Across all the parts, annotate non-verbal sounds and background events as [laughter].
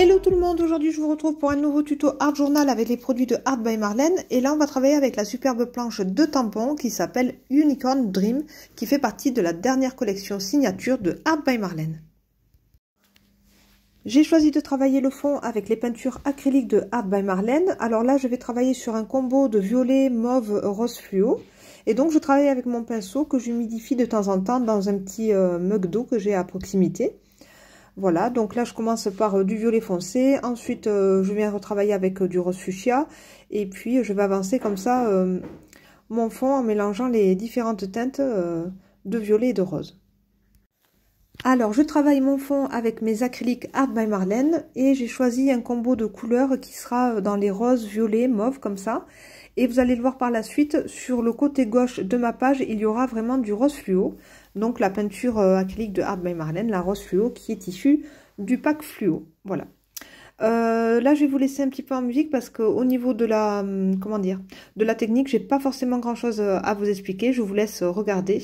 Hello tout le monde, aujourd'hui je vous retrouve pour un nouveau tuto Art Journal avec les produits de Art by Marlène et là on va travailler avec la superbe planche de tampon qui s'appelle Unicorn Dream qui fait partie de la dernière collection signature de Art by Marlène. J'ai choisi de travailler le fond avec les peintures acryliques de Art by Marlène. Alors là, je vais travailler sur un combo de violet, mauve, rose fluo. Et donc, je travaille avec mon pinceau que j'humidifie de temps en temps dans un petit euh, mug d'eau que j'ai à proximité. Voilà, donc là, je commence par euh, du violet foncé. Ensuite, euh, je viens retravailler avec euh, du rose fuchsia. Et puis, je vais avancer comme ça mon fond en mélangeant les différentes teintes de violet et de rose. Alors, je travaille mon fond avec mes acryliques Art by Marlène et j'ai choisi un combo de couleurs qui sera dans les roses, violets, mauve, comme ça. Et vous allez le voir par la suite, sur le côté gauche de ma page, il y aura vraiment du rose fluo donc la peinture euh, acrylique de Art by Marlène, la rose fluo, qui est issue du pack fluo. Voilà. Euh, là, je vais vous laisser un petit peu en musique parce qu'au niveau de la, hum, comment dire, de la technique, j'ai pas forcément grand chose euh, à vous expliquer. Je vous laisse regarder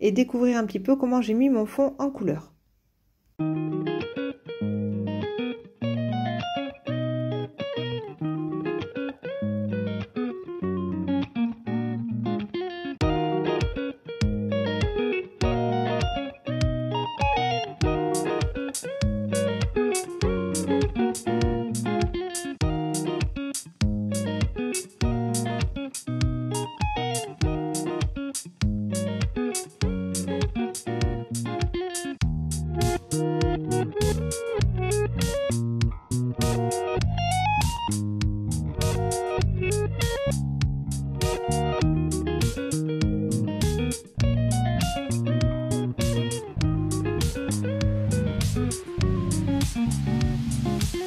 et découvrir un petit peu comment j'ai mis mon fond en couleur.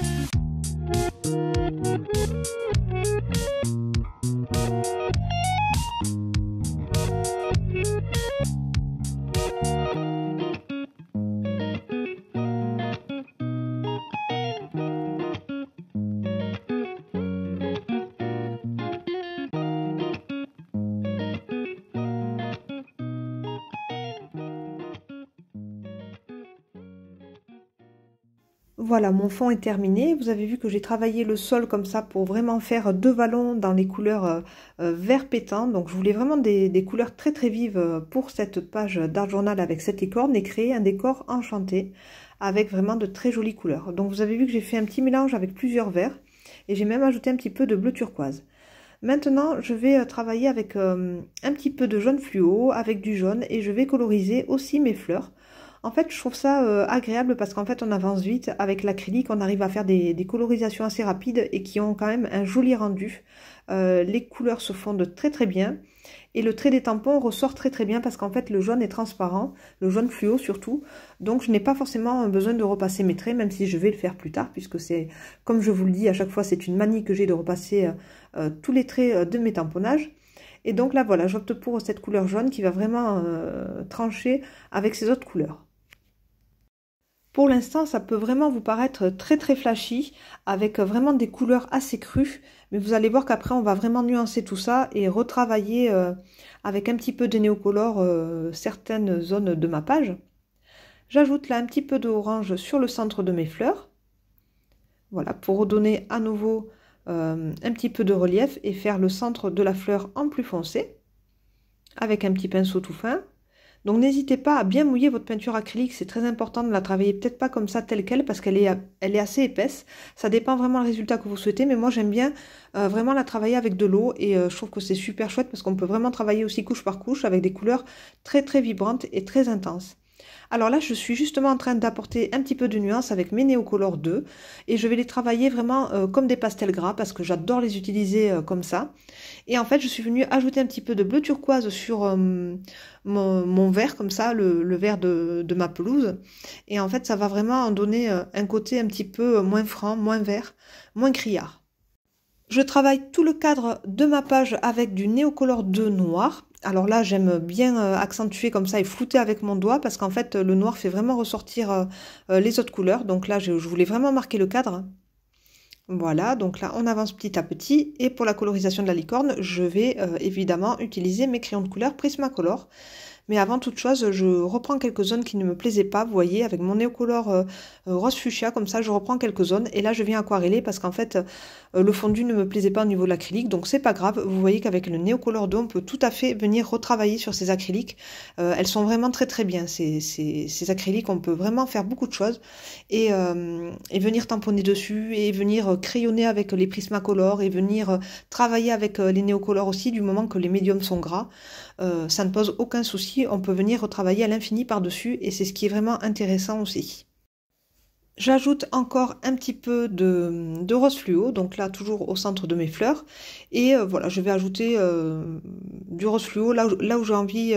Yeah. Voilà, mon fond est terminé. Vous avez vu que j'ai travaillé le sol comme ça pour vraiment faire deux vallons dans les couleurs euh, euh, vert pétant. Donc je voulais vraiment des, des couleurs très très vives euh, pour cette page d'art journal avec cette licorne et créer un décor enchanté avec vraiment de très jolies couleurs. Donc vous avez vu que j'ai fait un petit mélange avec plusieurs verts et j'ai même ajouté un petit peu de bleu turquoise. Maintenant, je vais travailler avec un petit peu de jaune fluo, avec du jaune, et je vais coloriser aussi mes fleurs. En fait, je trouve ça euh, agréable parce qu'en fait, on avance vite. Avec l'acrylique, on arrive à faire des, colorisations assez rapides et qui ont quand même un joli rendu. Euh, les couleurs se fondent très très bien. Et le trait des tampons ressort très très bien parce qu'en fait, le jaune est transparent, le jaune fluo surtout. Donc, je n'ai pas forcément besoin de repasser mes traits, même si je vais le faire plus tard, puisque c'est, comme je vous le dis, à chaque fois, c'est une manie que j'ai de repasser euh, tous les traits de mes tamponnages. Et donc là, voilà, j'opte pour cette couleur jaune qui va vraiment trancher avec ces autres couleurs. Pour l'instant, ça peut vraiment vous paraître très très flashy, avec vraiment des couleurs assez crues, mais vous allez voir qu'après on va vraiment nuancer tout ça et retravailler euh, avec un petit peu de néocolore euh, certaines zones de ma page. J'ajoute là un petit peu d'orange sur le centre de mes fleurs, voilà, pour redonner à nouveau euh, un petit peu de relief et faire le centre de la fleur en plus foncé, avec un petit pinceau tout fin. Donc n'hésitez pas à bien mouiller votre peinture acrylique, c'est très important de la travailler peut-être pas comme ça telle qu'elle parce qu'elle est, assez épaisse. Ça dépend vraiment le résultat que vous souhaitez, mais moi j'aime bien euh, vraiment la travailler avec de l'eau et euh, je trouve que c'est super chouette parce qu'on peut vraiment travailler aussi couche par couche avec des couleurs très très vibrantes et très intenses. Alors là, je suis justement en train d'apporter un petit peu de nuance avec mes Néocolor 2 et je vais les travailler vraiment euh, comme des pastels gras parce que j'adore les utiliser euh, comme ça. Et en fait, je suis venue ajouter un petit peu de bleu turquoise sur euh, mon, vert comme ça, le, vert de, ma pelouse. Et en fait, ça va vraiment en donner un côté un petit peu moins franc, moins vert, moins criard. Je travaille tout le cadre de ma page avec du néocolore 2 noir alors là, j'aime bien euh, accentuer comme ça et flouter avec mon doigt parce qu'en fait, le noir fait vraiment ressortir euh, euh, les autres couleurs. Donc là, je voulais vraiment marquer le cadre. Voilà, donc là, on avance petit à petit. Et pour la colorisation de la licorne, je vais évidemment utiliser mes crayons de couleur Prismacolor. Mais avant toute chose, je reprends quelques zones qui ne me plaisaient pas. Vous voyez, avec mon néocolore euh, euh, rose fuchsia, comme ça, je reprends quelques zones. Et là, je viens aquareller parce qu'en fait, euh, le fondu ne me plaisait pas au niveau de l'acrylique. Donc, c'est pas grave. Vous voyez qu'avec le néocolore 2, on peut tout à fait venir retravailler sur ces acryliques. elles sont vraiment très très bien. Ces, ces, acryliques, on peut vraiment faire beaucoup de choses. Et, et venir tamponner dessus, et venir crayonner avec les prismacolores, et venir travailler avec les néocolores aussi, du moment que les médiums sont gras. Euh, ça ne pose aucun souci, on peut venir retravailler à l'infini par-dessus et c'est ce qui est vraiment intéressant aussi. J'ajoute encore un petit peu de, rose fluo, donc là toujours au centre de mes fleurs. Et euh, voilà, je vais ajouter euh, du rose fluo là, où, là où j'ai envie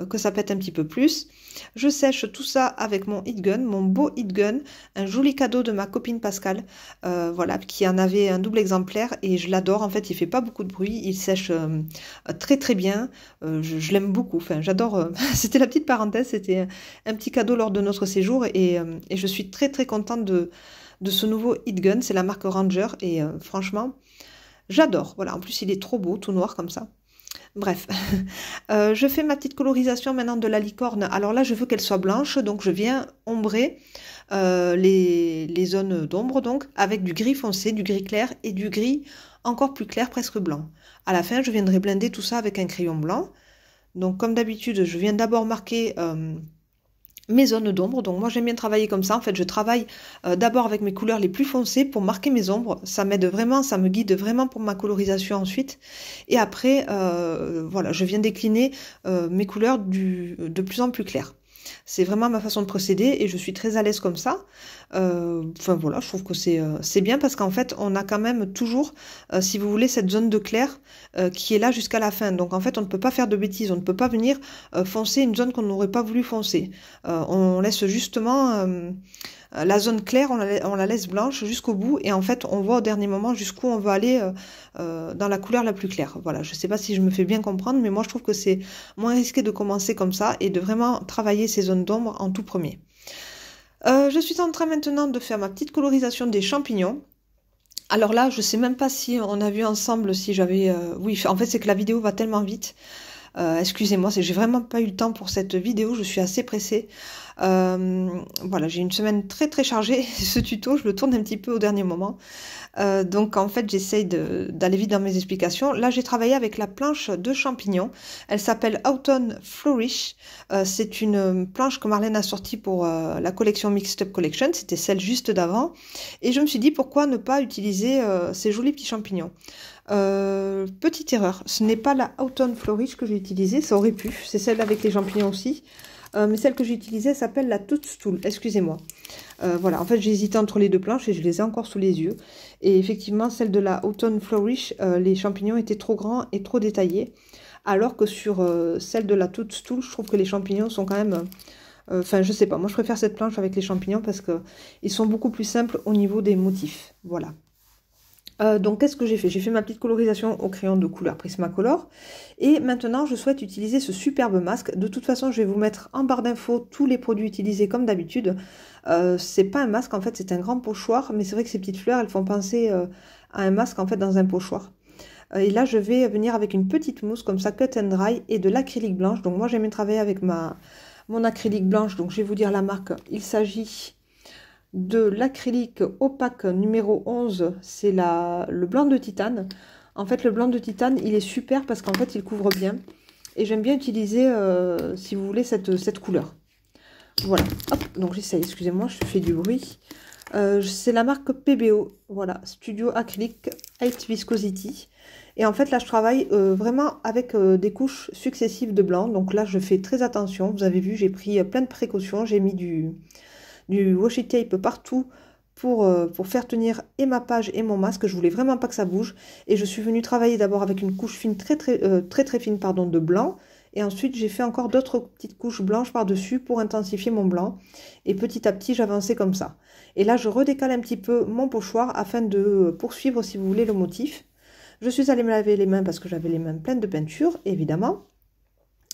euh, que ça pète un petit peu plus. Je sèche tout ça avec mon heat gun, mon beau heat gun, un joli cadeau de ma copine Pascal, euh, voilà, qui en avait un double exemplaire et je l'adore. En fait, il fait pas beaucoup de bruit, il sèche euh, très très bien. je, l'aime beaucoup. Enfin, j'adore. [laughs] c'était la petite parenthèse, c'était un, petit cadeau lors de notre séjour et, je suis très très contente de, de ce nouveau heat gun. C'est la marque Ranger et franchement, j'adore. Voilà, en plus il est trop beau, tout noir comme ça. Bref, [laughs] euh, je fais ma petite colorisation maintenant de la licorne. Alors là, je veux qu'elle soit blanche, donc je viens ombrer euh, les, zones d'ombre, donc avec du gris foncé, du gris clair et du gris encore plus clair, presque blanc. À la fin, je viendrai blinder tout ça avec un crayon blanc. Donc comme d'habitude, je viens d'abord marquer... Euh, mes zones d'ombre. Donc moi j'aime bien travailler comme ça. En fait, je travaille euh, d'abord avec mes couleurs les plus foncées pour marquer mes ombres. Ça m'aide vraiment, ça me guide vraiment pour ma colorisation ensuite. Et après, euh, voilà, je viens décliner euh, mes couleurs du, de plus en plus claires. C'est vraiment ma façon de procéder et je suis très à l'aise comme ça. Euh, enfin voilà, je trouve que euh, c'est bien parce qu'en fait, on a quand même toujours, euh, si vous voulez, cette zone de clair qui est là jusqu'à la fin. Donc en fait, on ne peut pas faire de bêtises, on ne peut pas venir foncer une zone qu'on n'aurait pas voulu foncer. on laisse justement euh, la zone claire, on la, laisse blanche jusqu'au bout et en fait, on voit au dernier moment jusqu'où on va aller euh, euh, dans la couleur la plus claire. Voilà, je ne sais pas si je me fais bien comprendre, mais moi, je trouve que c'est moins risqué de commencer comme ça et de vraiment travailler ces zones d'ombre en tout premier. je suis en train maintenant de faire ma petite colorisation des champignons. Alors là, je sais même pas si on a vu ensemble si j'avais... Oui, en fait, c'est que la vidéo va tellement vite. Euh, excusez-moi, j'ai vraiment pas eu le temps pour cette vidéo, je suis assez pressée. Euh, voilà, j'ai une semaine très très chargée. [laughs] Ce tuto, je le tourne un petit peu au dernier moment. Euh, donc en fait, j'essaye d'aller vite dans mes explications. Là, j'ai travaillé avec la planche de champignons. Elle s'appelle Autumn Flourish. c'est une planche que Marlène a sortie pour la collection Mixed Up Collection. C'était celle juste d'avant. Et je me suis dit, pourquoi ne pas utiliser ces jolis petits champignons euh, petite erreur, ce n'est pas la Autumn Flourish que j'ai utilisée, ça aurait pu, c'est celle avec les champignons aussi. Euh, mais celle que j'ai utilisée s'appelle la Tootstool, excusez-moi. Euh, voilà, en fait hésité entre les deux planches et je les ai encore sous les yeux. Et effectivement, celle de la Autumn Flourish, les champignons étaient trop grands et trop détaillés. Alors que sur celle de la Tootstool, je trouve que les champignons sont quand même... Enfin, je sais pas, moi je préfère cette planche avec les champignons parce qu'ils sont beaucoup plus simples au niveau des motifs. Voilà. Euh, donc qu'est-ce que j'ai fait J'ai fait ma petite colorisation au crayon de couleur Prismacolor. Et maintenant, je souhaite utiliser ce superbe masque. De toute façon, je vais vous mettre en barre d'infos tous les produits utilisés comme d'habitude. Euh, c'est pas un masque, en fait, c'est un grand pochoir. Mais c'est vrai que ces petites fleurs, elles font penser euh, à un masque, en fait, dans un pochoir. Euh, et là, je vais venir avec une petite mousse comme ça, cut and dry, et de l'acrylique blanche. Donc moi, j'aime travailler avec ma, mon acrylique blanche. Donc je vais vous dire la marque. Il s'agit de l'acrylique opaque numéro 11, c'est le blanc de titane. En fait, le blanc de titane, il est super parce qu'en fait, il couvre bien. Et j'aime bien utiliser, euh, si vous voulez, cette, cette couleur. Voilà. Hop, donc j'essaye, excusez-moi, je fais du bruit. Euh, c'est la marque PBO, voilà, Studio Acrylic Height Viscosity. Et en fait, là, je travaille euh, vraiment avec des couches successives de blanc. Donc là, je fais très attention. Vous avez vu, j'ai pris plein de précautions. J'ai mis du, du washi tape partout pour, euh, pour faire tenir et ma page et mon masque. Je voulais vraiment pas que ça bouge. Et je suis venue travailler d'abord avec une couche fine, très très, euh, très, très fine pardon, de blanc. Et ensuite, j'ai fait encore d'autres petites couches blanches par-dessus pour intensifier mon blanc. Et petit à petit, j'avançais comme ça. Et là, je redécale un petit peu mon pochoir afin de euh, poursuivre, si vous voulez, le motif. Je suis allée me laver les mains parce que j'avais les mains pleines de peinture, évidemment.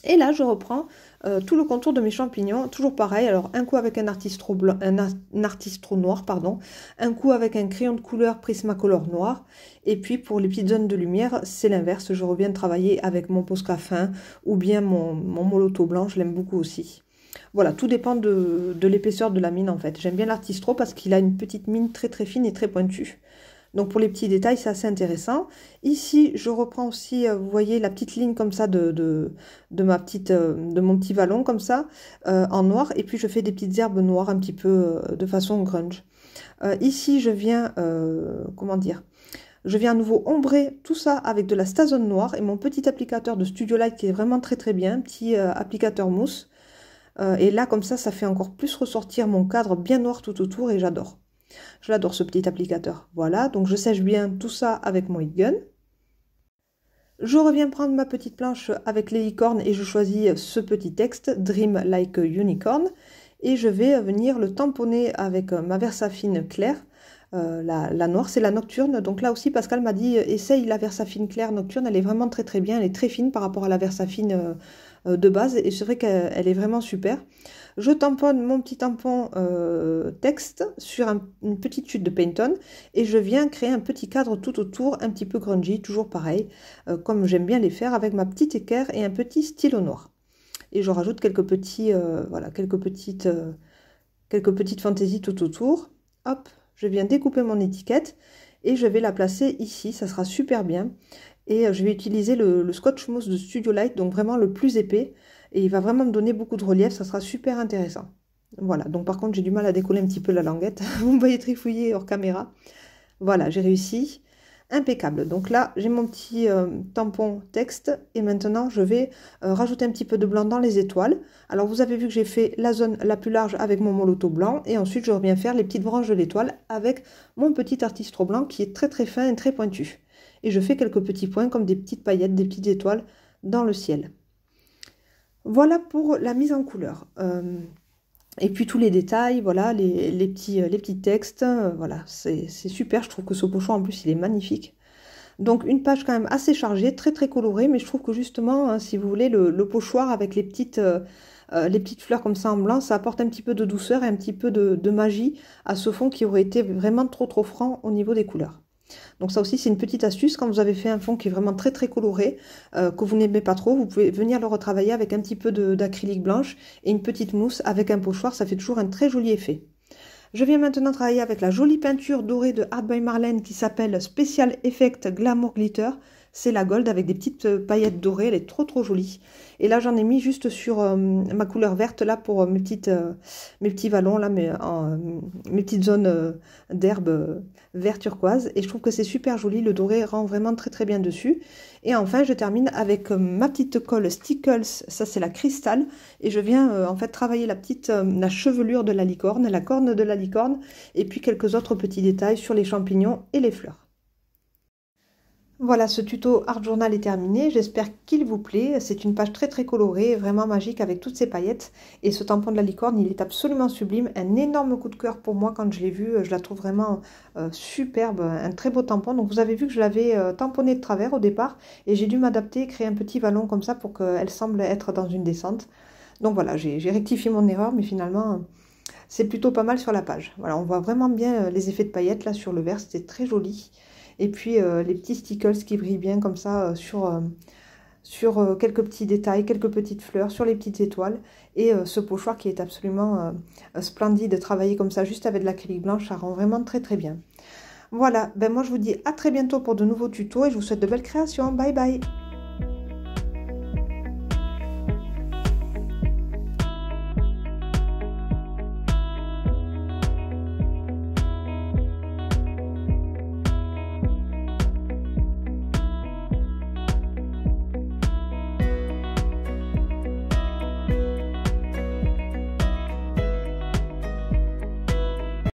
Et là, je reprends euh, tout le contour de mes champignons, toujours pareil. Alors, un coup avec un artiste un, artiste trop noir, pardon, un coup avec un crayon de couleur Prismacolor noir. Et puis, pour les petites zones de lumière, c'est l'inverse. Je reviens travailler avec mon Posca fin ou bien mon, mon blanc, je l'aime beaucoup aussi. Voilà, tout dépend de, de l'épaisseur de la mine en fait. J'aime bien l'artistro parce qu'il a une petite mine très très fine et très pointue. Donc pour les petits détails, c'est assez intéressant. Ici, je reprends aussi, euh, vous voyez, la petite ligne comme ça de, de, ma petite, euh, de mon petit vallon comme ça, euh, en noir. Et puis je fais des petites herbes noires un petit peu de façon grunge. ici, je viens, comment dire, je viens à nouveau ombrer tout ça avec de la stazone noire et mon petit applicateur de Studio Light qui est vraiment très très bien, petit applicateur mousse. et là, comme ça, ça fait encore plus ressortir mon cadre bien noir tout autour et j'adore. Je l'adore ce petit applicateur. Voilà, donc je sèche bien tout ça avec mon heat gun. Je reviens prendre ma petite planche avec les licornes et je choisis ce petit texte, Dream Like Unicorn. Et je vais venir le tamponner avec euh, ma Versafine claire. Euh, la, noire, c'est la nocturne. Donc là aussi, Pascal m'a dit, euh, essaye la Versafine claire nocturne. Elle est vraiment très très bien. Elle est très fine par rapport à la Versafine de base. Et c'est vrai qu'elle est vraiment super je tamponne mon petit tampon euh, texte sur une petite chute de Painton et je viens créer un petit cadre tout autour, un petit peu grungy, toujours pareil, euh, comme j'aime bien les faire, avec ma petite équerre et un petit stylo noir. Et je rajoute quelques, petits, euh, voilà, quelques, petites, quelques petites fantaisies tout autour. Hop, je viens découper mon étiquette et je vais la placer ici, ça sera super bien. Et je vais utiliser le, Scotch Mousse de Studio Light, donc vraiment le plus épais et il va vraiment me donner beaucoup de relief, ça sera super intéressant. Voilà, donc par contre j'ai du mal à décoller un petit peu la languette, [laughs] vous me voyez trifouiller hors caméra. Voilà, j'ai réussi, impeccable. Donc là j'ai mon petit euh, tampon texte et maintenant je vais euh, rajouter un petit peu de blanc dans les étoiles. Alors vous avez vu que j'ai fait la zone la plus large avec mon moloto blanc et ensuite je reviens faire les petites branches de l'étoile avec mon petit artistro blanc qui est très très fin et très pointu. Et je fais quelques petits points comme des petites paillettes, des petites étoiles dans le ciel. Voilà pour la mise en couleur. Euh, et puis tous les détails, voilà, les, petits, les petits textes, euh, voilà, c'est super. Je trouve que ce pochoir en plus il est magnifique. Donc une page quand même assez chargée, très très colorée, mais je trouve que justement, hein, si vous voulez, le, pochoir avec les petites, euh, les petites fleurs comme ça en blanc, ça apporte un petit peu de douceur et un petit peu de magie à ce fond qui aurait été vraiment trop trop franc au niveau des couleurs. Donc ça aussi, c'est une petite astuce. Quand vous avez fait un fond qui est vraiment très très coloré, euh, que vous n'aimez pas trop, vous pouvez venir le retravailler avec un petit peu d'acrylique blanche et une petite mousse avec un pochoir. Ça fait toujours un très joli effet. Je viens maintenant travailler avec la jolie peinture dorée de Art by Marlène qui s'appelle Special Effect Glamour Glitter. C'est la gold avec des petites euh, paillettes dorées. Elle est trop trop jolie. Et là, j'en ai mis juste sur euh, ma couleur verte là pour euh, mes, petites, mes petits vallons, là, mes, mes petites zones d'herbe vert turquoise. Et je trouve que c'est super joli. Le doré rend vraiment très très bien dessus. Et enfin, je termine avec ma petite colle Stickles. Ça, c'est la cristal. Et je viens en fait travailler la petite la chevelure de la licorne, la corne de la licorne. Et puis quelques autres petits détails sur les champignons et les fleurs. Voilà, ce tuto Art Journal est terminé. J'espère qu'il vous plaît. C'est une page très très colorée, vraiment magique avec toutes ces paillettes. Et ce tampon de la licorne, il est absolument sublime. Un énorme coup de cœur pour moi quand je l'ai vu. Je la trouve vraiment euh, superbe, un très beau tampon. Donc vous avez vu que je l'avais euh, tamponné de travers au départ et j'ai dû m'adapter, créer un petit vallon comme ça pour qu'elle semble être dans une descente. Donc voilà, j'ai rectifié mon erreur, mais finalement c'est plutôt pas mal sur la page. Voilà, on voit vraiment bien euh, les effets de paillettes là sur le verre. c'était très joli. Et puis euh, les petits stickles qui brillent bien comme ça euh, sur, euh, sur quelques petits détails, quelques petites fleurs, sur les petites étoiles. Et ce pochoir qui est absolument splendide, travailler comme ça juste avec de l'acrylique blanche, ça rend vraiment très très bien. Voilà, ben moi je vous dis à très bientôt pour de nouveaux tutos et je vous souhaite de belles créations. Bye bye